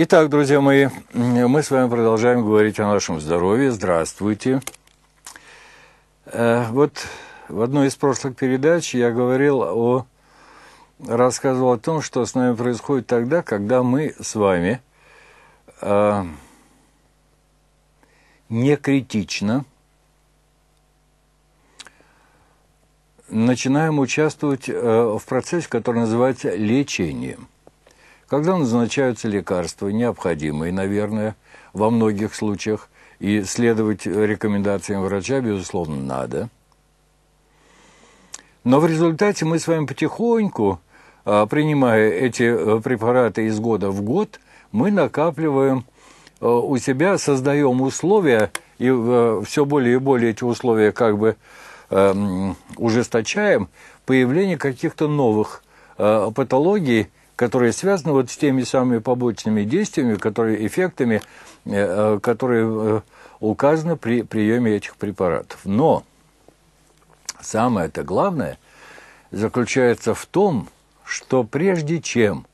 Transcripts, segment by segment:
Итак, друзья мои, мы с вами продолжаем говорить о нашем здоровье. Здравствуйте. Э, вот в одной из прошлых передач я говорил о рассказывал о том, что с нами происходит тогда, когда мы с вами э, не критично начинаем участвовать э, в процессе, который называется лечением – когда назначаются лекарства, необходимые, наверное, во многих случаях, и следовать рекомендациям врача, безусловно, надо. Но в результате мы с вами потихоньку, а, принимая эти э, препараты из года в год, мы накапливаем э, у себя, создаем условия, и э, все более и более эти условия как бы эм, ужесточаем, появление каких-то новых патологий, которые связаны вот с теми самыми побочными действиями, которые, эффектами, э, э, которые э, указаны при приеме этих препаратов. Но самое-то главное заключается в том, что прежде чем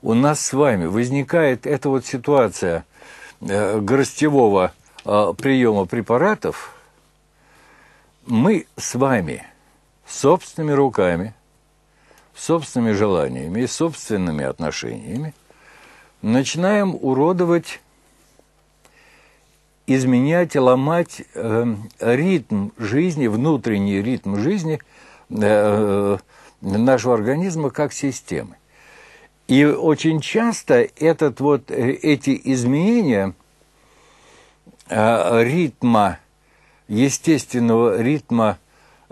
у нас с вами возникает эта вот ситуация горстевого приема препаратов, мы с вами собственными руками – собственными желаниями и собственными отношениями, начинаем уродовать, изменять и ломать э, ритм жизни, внутренний ритм жизни э, нашего организма как системы. И очень часто этот вот, э, эти изменения э, ритма, естественного ритма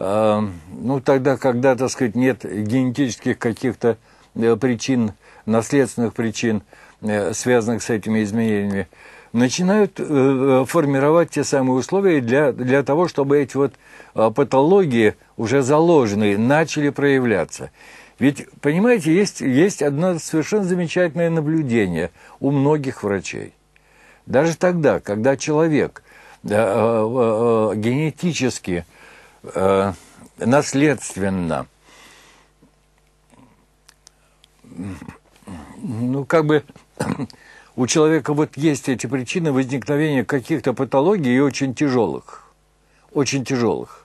а, ну, тогда, когда, так сказать, нет генетических каких-то э, причин, наследственных причин, э, связанных с этими изменениями, начинают э, формировать те самые условия для, для того, чтобы эти вот а, патологии, уже заложенные, начали проявляться. Ведь, понимаете, есть, есть одно совершенно замечательное наблюдение у многих врачей. Даже тогда, когда человек генетически э, наследственно. Ну, как бы у человека вот есть эти причины возникновения каких-то патологий и очень тяжелых. Очень тяжелых.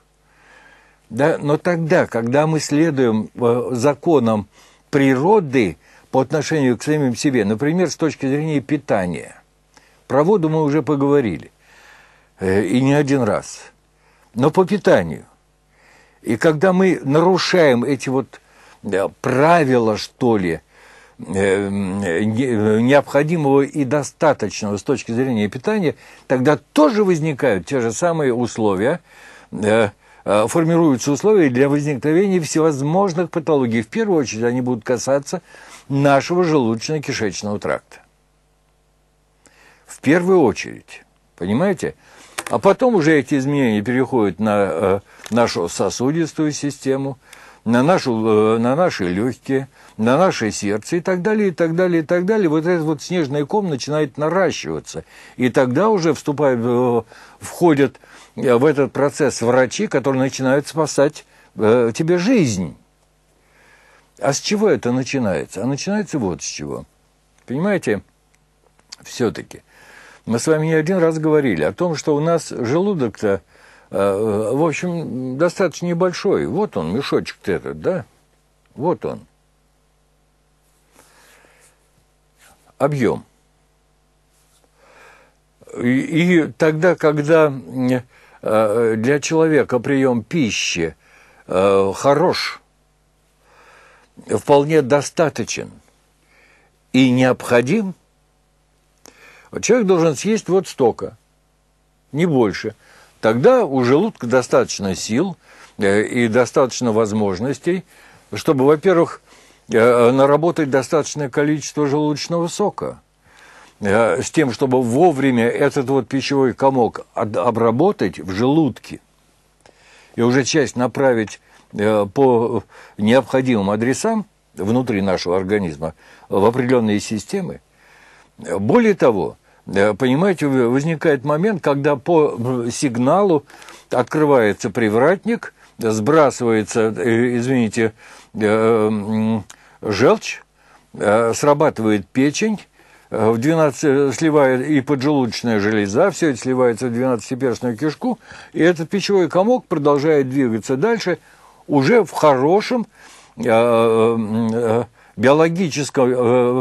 Да? Но тогда, когда мы следуем э, законам природы по отношению к самим себе, например, с точки зрения питания, про воду мы уже поговорили, э, и не один раз – но по питанию. И когда мы нарушаем эти вот э, правила, что ли, э, э, необходимого и достаточного с точки зрения питания, тогда тоже возникают те же самые условия, формируются условия для возникновения всевозможных патологий. В первую очередь они будут касаться нашего желудочно-кишечного тракта. В первую очередь, понимаете? А потом уже эти изменения переходят на э, нашу сосудистую систему, на, нашу, э, на наши легкие, на наше сердце и так далее, и так далее, и так далее. Вот этот вот снежный ком начинает наращиваться. И тогда уже вступают, э, входят в этот процесс врачи, которые начинают спасать тебе жизнь. А с чего это начинается? А начинается вот с чего. Понимаете, все-таки – мы с вами не один раз говорили о том, что у нас желудок-то, э, в общем, достаточно небольшой. Вот он, мешочек-то этот, да? Вот он. Объем. И, и тогда, когда э, для человека прием пищи э, хорош, вполне достаточен и необходим – вот человек должен съесть вот столько, не больше. Тогда у желудка достаточно сил э, и достаточно возможностей, чтобы, во-первых, э, наработать достаточное количество желудочного сока э, – с тем, чтобы вовремя этот вот пищевой комок обработать в желудке и уже часть направить по необходимым адресам внутри нашего организма в определенные системы. Более того, Э, понимаете, возникает момент, когда по сигналу открывается привратник, сбрасывается, э, извините, э, желчь, срабатывает печень, в 12 сливает и поджелудочная железа, все это сливается в 12-перстную кишку, и этот пищевой комок продолжает двигаться дальше уже в хорошем биологическом,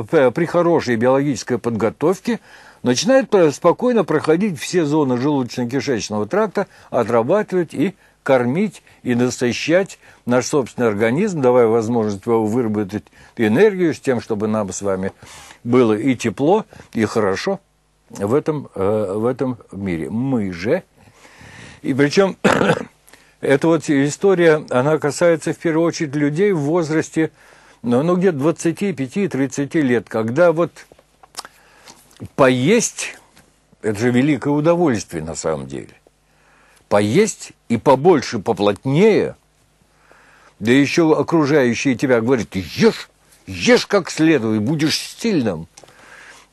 при хорошей биологической подготовке начинает спокойно проходить все зоны желудочно-кишечного тракта, отрабатывать и кормить и насыщать наш собственный организм, давая возможность его выработать энергию с тем, чтобы нам с вами было и тепло, и хорошо в этом, э, в этом мире. Мы же. И причем эта вот история, она касается в первую очередь людей в возрасте, ну, ну где-то 25-30 лет, когда вот поесть – это же великое удовольствие на самом деле. Поесть и побольше, поплотнее, да еще окружающие тебя говорят, ешь, ешь как следует, будешь стильным.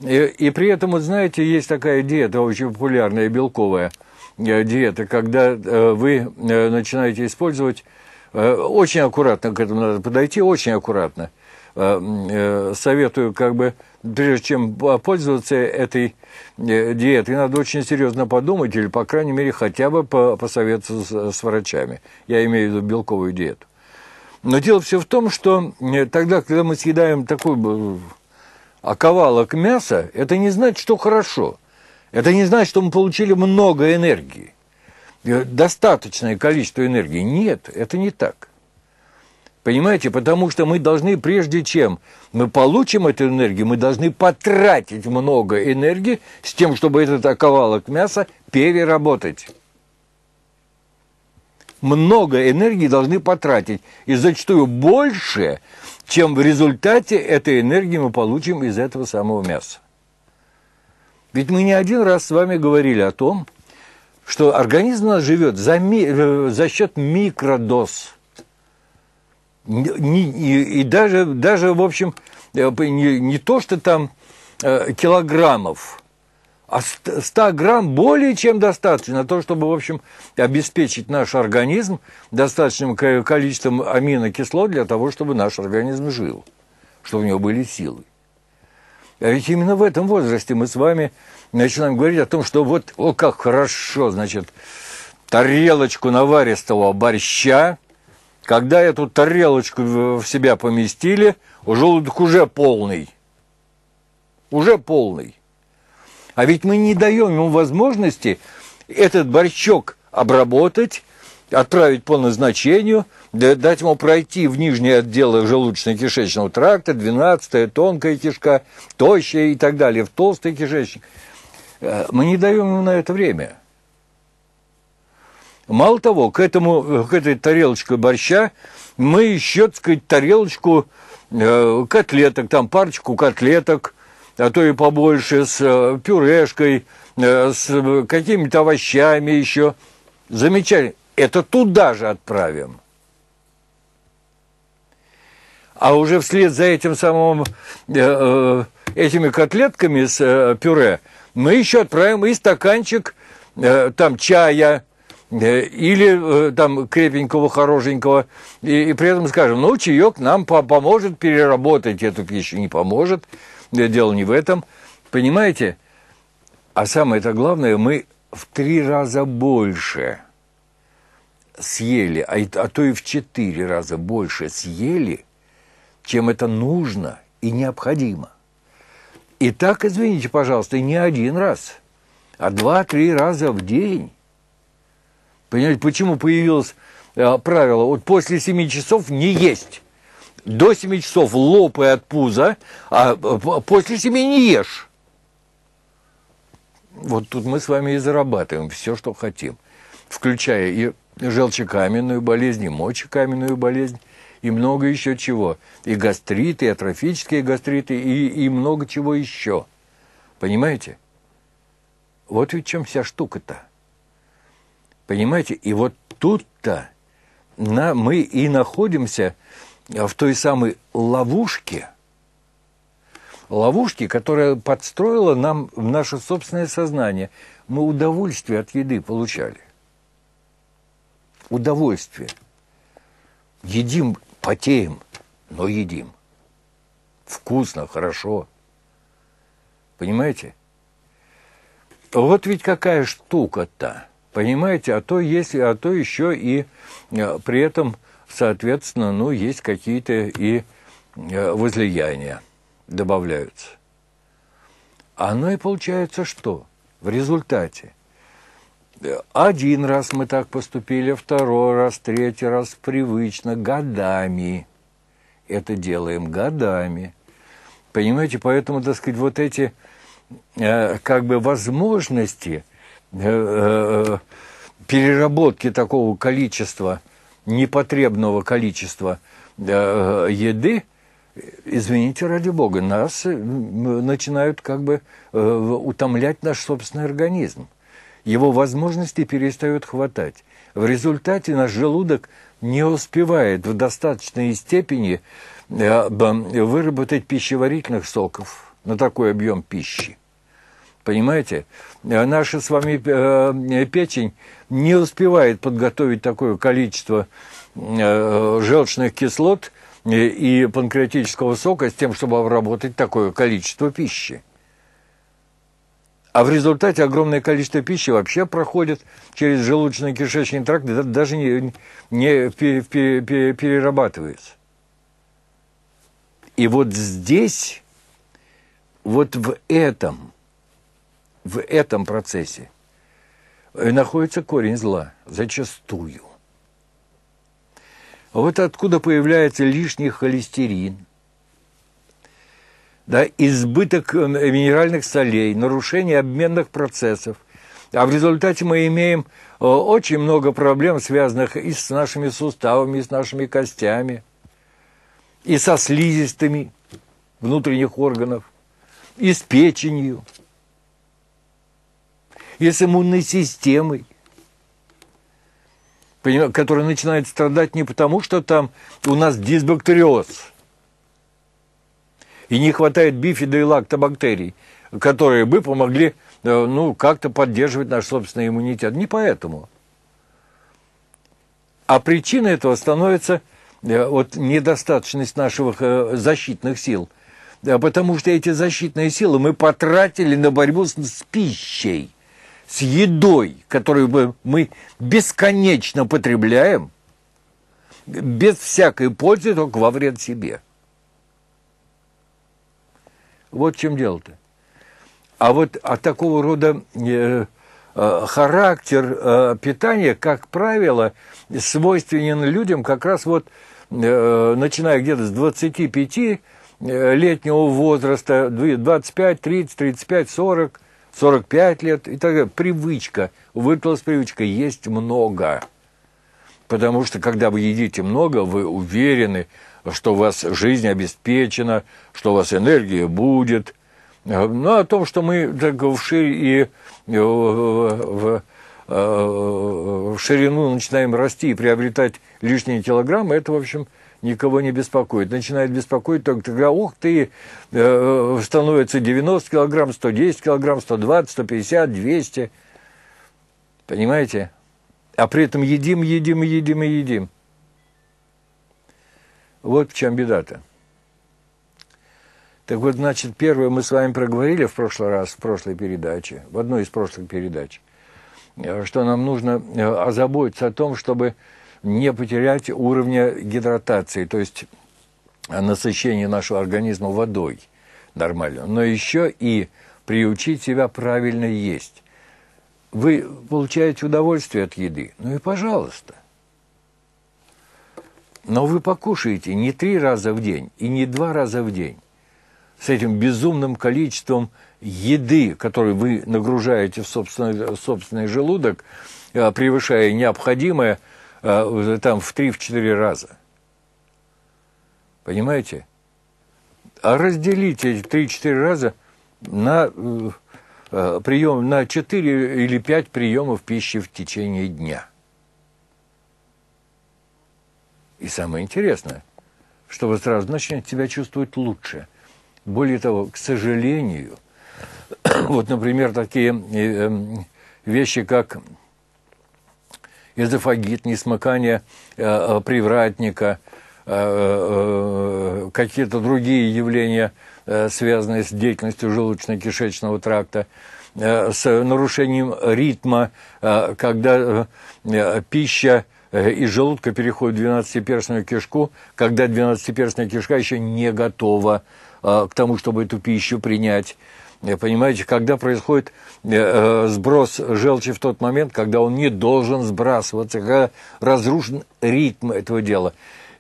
И, и при этом, вот знаете, есть такая диета очень популярная, белковая э, диета, когда э, вы э, начинаете использовать Э, очень аккуратно к этому надо подойти, очень аккуратно. Э, э, советую, как бы, прежде чем пользоваться этой диетой, надо очень серьезно подумать или, по крайней мере, хотя бы посоветоваться с врачами. Я имею в виду белковую диету. Но дело все в том, что тогда, когда мы съедаем такой оковалок мяса, это не значит, что хорошо. Это не значит, что мы получили много энергии. Э, достаточное количество энергии. Нет, это не так. Понимаете, потому что мы должны, прежде чем мы получим эту энергию, мы должны потратить много энергии с тем, чтобы этот оковалок мяса переработать. Много энергии должны потратить, и зачастую больше, чем в результате этой энергии мы получим из этого самого мяса. Ведь мы не один раз с вами говорили о том, что организм у нас живет за, ми, э, за счет микродоз. И, и даже, даже, в общем, э, не, не то, что там э, килограммов, а 100 грамм более чем достаточно на то, чтобы, в общем, обеспечить наш организм достаточным количеством аминокислот для того, чтобы наш организм жил, чтобы у него были силы. А ведь именно в этом возрасте мы с вами начинаем говорить о том, что вот, о, как хорошо, значит, тарелочку наваристого борща, когда эту тарелочку в себя поместили, желудок уже полный. Уже полный. А ведь мы не даем ему возможности этот борщок обработать, отправить по назначению – дать ему пройти в нижние отделы желудочно-кишечного тракта, 12-я тонкая кишка, тощая и так далее, в толстый кишечник. Э, мы не даем ему на это время. Мало того, к, этому, э, к этой тарелочке борща мы еще, так сказать, тарелочку э, котлеток, там парочку котлеток, а то и побольше, с э, пюрешкой, э, с э, какими-то овощами еще. Замечательно. Это туда же отправим а уже вслед за этим самым, э, э, этими котлетками с э, пюре мы еще отправим и стаканчик там чая или там крепенького, хорошенького, и, и при этом скажем, ну, чаек нам по поможет переработать эту пищу, не поможет, дело не в этом, понимаете? А самое-то главное, мы в три раза больше съели, а, а то и в четыре раза больше съели – чем это нужно и необходимо. И так, извините, пожалуйста, не один раз, а два-три раза в день. Понимаете, почему появилось э, правило, вот после семи часов не есть. До семи часов лопай от пуза, а э, после семи не ешь. Вот тут мы с вами и зарабатываем все, что хотим, включая и желчекаменную болезнь, и мочекаменную болезнь, и много еще чего. И гастриты, и атрофические гастриты, и, и много чего еще. Понимаете? Вот ведь в чем вся штука-то. Понимаете? И вот тут-то на, мы и находимся в той самой ловушке, ловушки, которая подстроила нам в наше собственное сознание. Мы удовольствие от еды получали. Удовольствие. Едим потеем, но едим. Вкусно, хорошо. Понимаете? Вот ведь какая штука-то. Понимаете, а то есть, а то еще и э, при этом, соответственно, ну, есть какие-то и э, возлияния добавляются. Оно и получается что? В результате – один раз мы так поступили, второй раз, третий раз привычно, годами. Это делаем годами. Понимаете, поэтому, так сказать, вот эти э, как бы возможности э, э, переработки такого количества, непотребного количества э, еды, извините ради бога, нас начинают как бы э, утомлять наш собственный организм его возможностей перестают хватать. В результате наш желудок не успевает в достаточной степени э, выработать пищеварительных соков на такой объем пищи. Понимаете? Э, наша с вами э, печень не успевает подготовить такое количество желчных кислот и панкреатического сока с тем, чтобы обработать такое количество пищи. А в результате огромное количество пищи вообще проходит через желудочно-кишечный тракт, даже не, не перерабатывается. И вот здесь, вот в этом, в этом процессе находится корень зла, зачастую. Вот откуда появляется лишний холестерин – да, избыток э, минеральных солей, нарушение обменных процессов. А в результате мы имеем э, очень много проблем, связанных и с нашими суставами, и с нашими костями, и со слизистыми внутренних органов, и с печенью, и с иммунной системой которая начинает страдать не потому, что там у нас дисбактериоз – и не хватает бифида и лактобактерий, которые бы помогли э, ну, как-то поддерживать наш собственный иммунитет. Не поэтому. А причина этого становится э, вот, недостаточность наших э, защитных сил. Потому что эти защитные силы мы потратили на борьбу с, с пищей, с едой, которую мы бесконечно потребляем, без всякой пользы, только во вред себе. Вот в чем дело-то. А вот от такого рода э, э, характер э, питания, как правило, свойственен людям как раз вот э, начиная где-то с 25 э, летнего возраста, 25, 30, 35, 40, 45 лет и такая далее. Привычка, выклалась привычка, есть много. Потому что, когда вы едите много, вы уверены, что у вас жизнь обеспечена, что у вас энергия будет. Ну, о том, что мы так в шире и э, в, э, э, в ширину начинаем расти и приобретать лишние килограммы, это, в общем, никого не беспокоит. Начинает беспокоить только тогда, ух ты, становится 90 килограмм, 110 килограмм, 120, 150, 200. Понимаете? а при этом едим, едим, едим и едим. Вот в чем беда-то. Так вот, значит, первое мы с вами проговорили в прошлый раз, в прошлой передаче, в одной из прошлых передач, э, что нам нужно э, озаботиться о том, чтобы не потерять уровня гидратации, то есть насыщения нашего организма водой нормально, но еще и приучить себя правильно есть вы получаете удовольствие от еды, ну и пожалуйста. Но вы покушаете не три раза в день и не два раза в день с этим безумным количеством еды, которую вы нагружаете в собственный, в собственный желудок, э, превышая необходимое э, там в 3 четыре раза. Понимаете? А разделите эти три-четыре раза на э, Э, прием, на 4 или 5 приемов пищи в течение дня. И самое интересное, что вы сразу начнете себя чувствовать лучше. Более того, к сожалению, вот, например, такие э, эм, вещи, как эзофагит, несмыкание э, привратника, какие-то другие явления – Э, связанные с деятельностью желудочно-кишечного тракта, э, с нарушением ритма, э, когда пища из желудка переходит в двенадцатиперстную кишку, когда двенадцатиперстная кишка еще не готова к тому, чтобы эту пищу принять. Понимаете, когда происходит сброс желчи в тот момент, когда он не должен сбрасываться, когда разрушен ритм этого дела.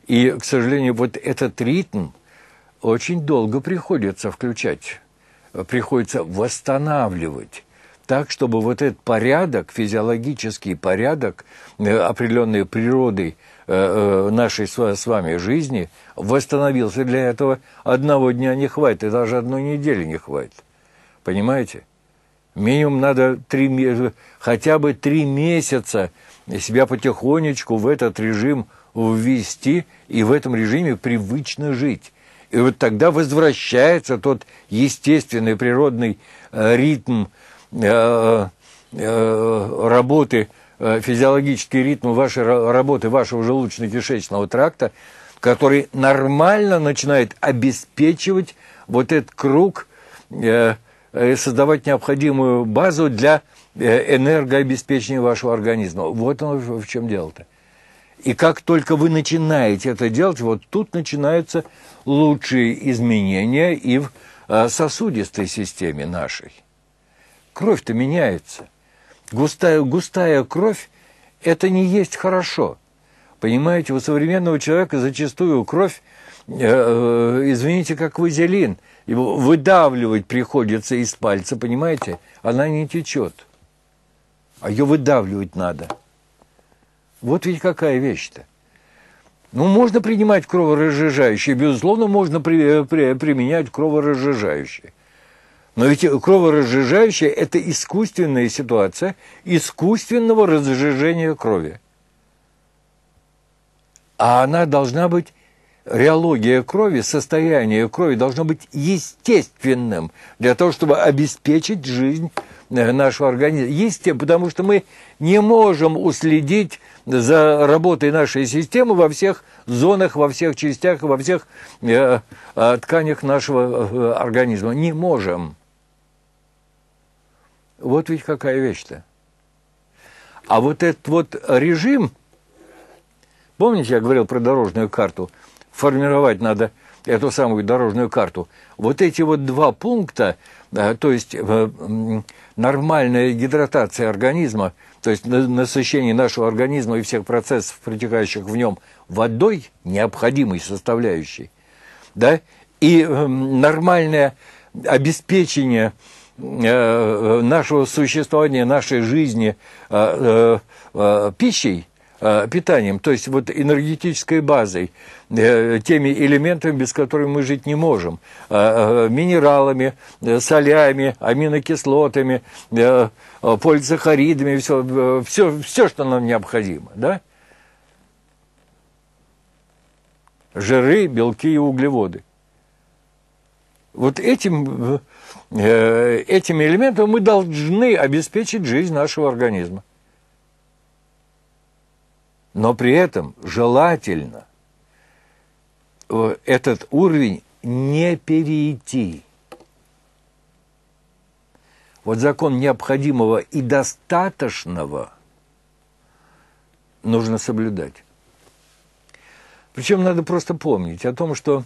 И, к сожалению, вот этот ритм – очень долго приходится включать, э, приходится восстанавливать так, чтобы вот этот порядок, физиологический порядок, э, определенной природой э, нашей с вами жизни, восстановился. Для этого одного дня не хватит, и даже одной недели не хватит. Понимаете? Минимум надо три, хотя бы три месяца себя потихонечку в этот режим ввести и в этом режиме привычно жить. И вот тогда возвращается тот естественный природный э, ритм э, э, работы, физиологический ритм вашей работы, вашего желудочно-кишечного тракта, который нормально начинает обеспечивать вот этот круг, и создавать необходимую базу для энергообеспечения вашего организма. Вот оно в чем дело-то. И как только вы начинаете это делать, вот тут начинаются лучшие изменения и в э, сосудистой системе нашей. Кровь-то меняется. Густая, густая кровь – это не есть хорошо. Понимаете, у современного человека зачастую кровь, э, э извините, как вазелин, его выдавливать приходится из пальца, понимаете? Она не течет, а ее выдавливать надо – вот ведь какая вещь-то. Ну, можно принимать кроворазжижающие, безусловно, можно при, э, при, применять кроворазжижающие. Но ведь кроворазжижающие это искусственная ситуация искусственного разжижения крови. А она должна быть, реология крови, состояние крови должно быть естественным для того, чтобы обеспечить жизнь э, нашего организма. Естественно, потому что мы не можем уследить за работой нашей системы во всех зонах, во всех частях, во всех э, э тканях нашего э, организма. Не можем. Вот ведь какая вещь-то. А вот этот вот режим, помните, я говорил про дорожную карту, формировать надо эту самую дорожную карту. Вот эти вот два пункта – то есть э, нормальная гидратация организма, то есть насыщение нашего организма и всех процессов, протекающих в нем водой, необходимой составляющей, да, и э, нормальное обеспечение э, нашего существования, нашей жизни пищей, Э, питанием, то есть вот энергетической базой, э, теми элементами, без которых мы жить не можем, э, минералами, солями, аминокислотами, полисахаридами, все, все, все, что нам необходимо, да? Жиры, белки и углеводы. Вот этим, этим элементом мы должны обеспечить жизнь нашего организма но при этом желательно э, этот уровень не перейти. Вот закон необходимого и достаточного нужно соблюдать. Причем надо просто помнить о том, что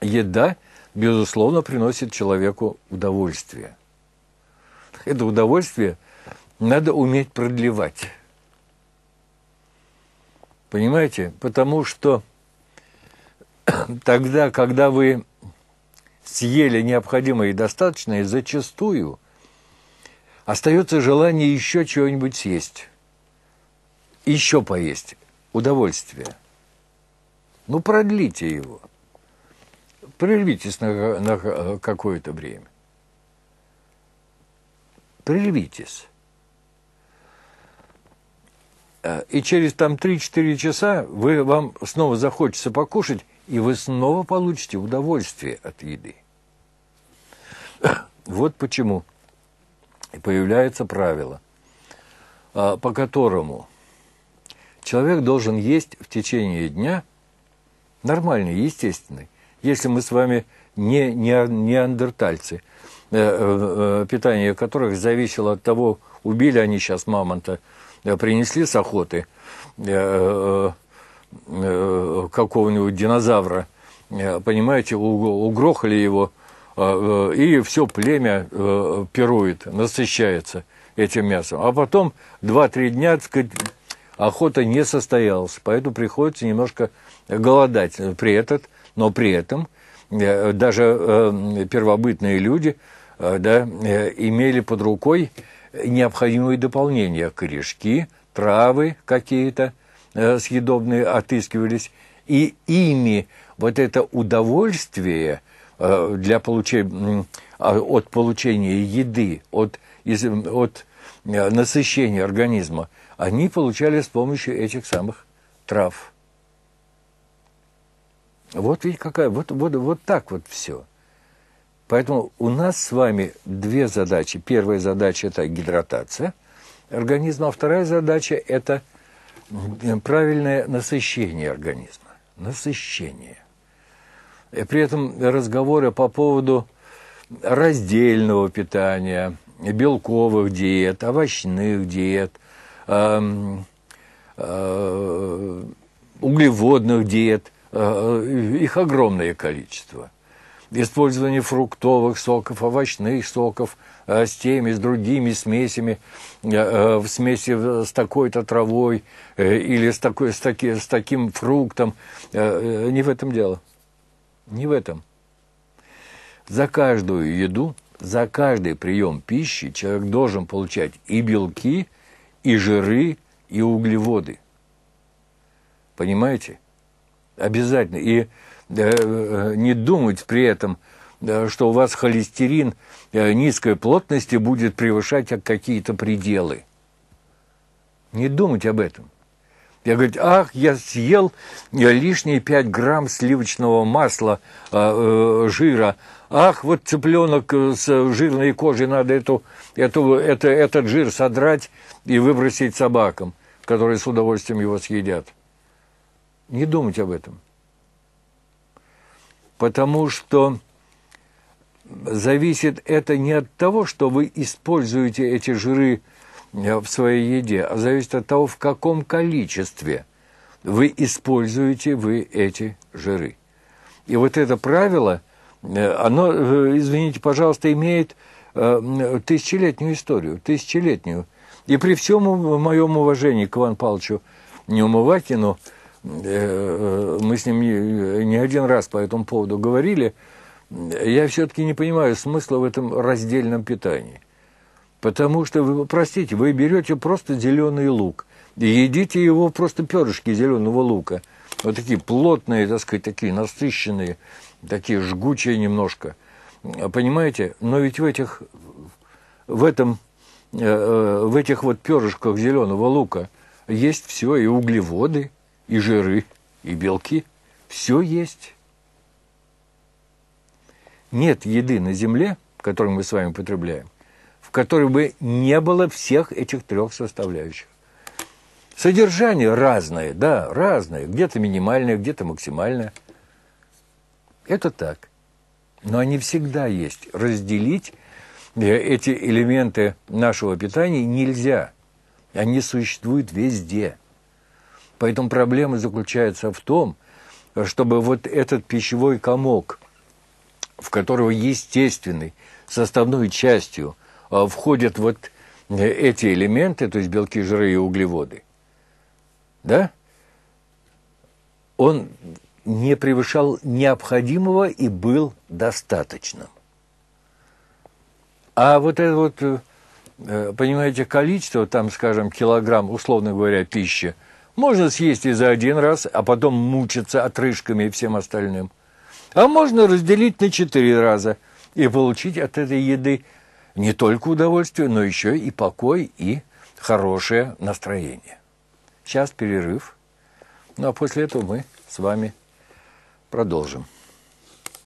еда, безусловно, приносит человеку удовольствие. Это удовольствие надо уметь продлевать. Понимаете? Потому что тогда, когда вы съели необходимое и достаточное, зачастую остается желание еще чего-нибудь съесть, еще поесть, удовольствие. Ну, продлите его. Прервитесь на, на какое-то время. Прервитесь. Э, и через там 3-4 часа вы, вам снова захочется покушать, и вы снова получите удовольствие от еды. Вот почему и появляется правило, э, по которому человек должен есть в течение дня нормальный, естественный. Если мы с вами не неандертальцы, э, питание которых зависело от того, Убили они сейчас мамонта, э, принесли с охоты э, э, какого-нибудь динозавра, понимаете, угрохали его, и все племя пирует, насыщается этим мясом. А потом 2-3 дня, так сказать, охота не состоялась, поэтому приходится немножко голодать. При этом, но при этом даже первобытные люди да, имели под рукой необходимые дополнения, корешки, травы какие-то э, съедобные отыскивались, и ими вот это удовольствие э, для получения, а, от получения еды, от, из, от э, насыщения организма, они получали с помощью этих самых трав. Вот ведь какая, вот, вот, вот так вот все – Поэтому у нас с вами две задачи. Первая задача – это гидратация организма, а вторая задача – это правильное насыщение организма. Насыщение. И при этом разговоры по поводу раздельного питания, белковых диет, овощных диет, эм, э, углеводных диет, э, их огромное количество – использование фруктовых соков, овощных соков э, с теми, с другими смесями, э, э, в смеси с такой-то травой или с, такой, с, таки, с таким фруктом. Не в этом дело. Не в этом. За каждую еду, за каждый прием пищи человек должен получать и белки, и жиры, и углеводы. Понимаете? Обязательно. И Э, э, не думать при этом, что у вас холестерин э, низкой плотности будет превышать какие-то пределы. Не думать об этом. Я говорю, ах, я съел лишние 5 грамм сливочного масла, жира. Ах, вот цыпленок с жирной кожей, надо эту, эту, это, этот жир содрать и выбросить собакам, которые с удовольствием его съедят. Не думать об этом потому что зависит это не от того, что вы используете эти жиры э, в своей еде, а зависит от того, в каком количестве вы используете вы эти жиры. И вот это правило, э, оно, э, извините, пожалуйста, имеет тысячелетнюю историю, тысячелетнюю. И при всем моем уважении к Ивану Павловичу Неумывакину – Э, мы с ним не один раз по этому поводу говорили, я все-таки не понимаю смысла в этом раздельном питании. Потому что, вы, простите, вы берете просто зеленый лук и едите его просто перышки зеленого лука. Вот такие плотные, так сказать, такие насыщенные, такие жгучие немножко. Понимаете? Но ведь в этих, в этом, э, э, в этих вот перышках зеленого лука есть все, и углеводы, и жиры, и белки. Все есть. Нет еды на земле, которую мы с вами потребляем, в которой бы не было всех этих трех составляющих. Содержание разное, да, разное, где-то минимальное, где-то максимальное. Это так. Но они всегда есть. Разделить э, эти элементы нашего питания нельзя. Они существуют везде – Поэтому проблема заключается в том, чтобы вот этот пищевой комок, в которого естественной составной частью а, входят вот э, эти элементы, то есть белки, жиры и углеводы, да, он не превышал необходимого и был достаточным. А вот это вот, э, э, понимаете, количество, там, скажем, килограмм, условно говоря, пищи – можно съесть и за один раз, а потом мучиться отрыжками и всем остальным. А можно разделить на четыре раза и получить от этой еды не только удовольствие, но еще и покой и хорошее настроение. Сейчас перерыв. Ну а после этого мы с вами продолжим.